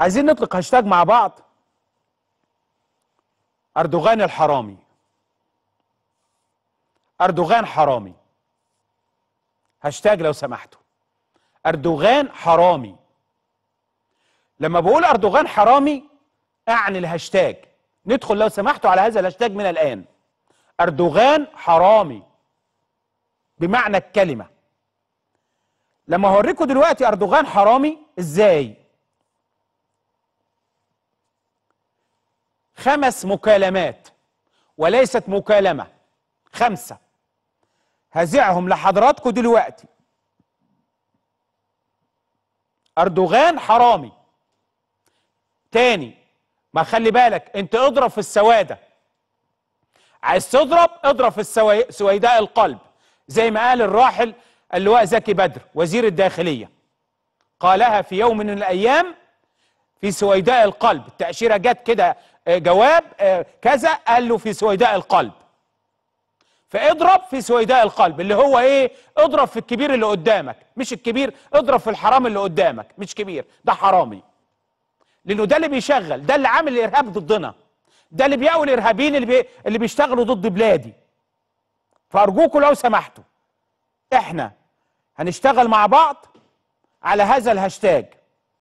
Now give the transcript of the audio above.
عايزين نطلق هاشتاج مع بعض أردوغان الحرامي أردوغان حرامي هاشتاج لو سمحتوا أردوغان حرامي لما بقول أردوغان حرامي أعني الهاشتاج ندخل لو سمحتوا على هذا الهاشتاج من الآن أردوغان حرامي بمعنى الكلمة لما هوريكم دلوقتي أردوغان حرامي إزاي خمس مكالمات وليست مكالمة خمسة هزعهم لحضراتكم دلوقتي أردوغان حرامي تاني ما خلي بالك انت اضرب في السوادة عايز تضرب اضرب في سويداء القلب زي ما قال الراحل اللواء زكي بدر وزير الداخلية قالها في يوم من الأيام في سويداء القلب التأشيرة جت كده آه، جواب آه، كذا قال له في سويداء القلب فاضرب في سويداء القلب اللي هو ايه اضرب في الكبير اللي قدامك مش الكبير اضرب في الحرام اللي قدامك مش كبير ده حرامي لانه ده اللي بيشغل ده اللي عامل الارهاب ضدنا ده اللي بيقوي الارهابيين اللي بي... اللي بيشتغلوا ضد بلادي فارجوكم لو سمحتوا احنا هنشتغل مع بعض على هذا الهاشتاج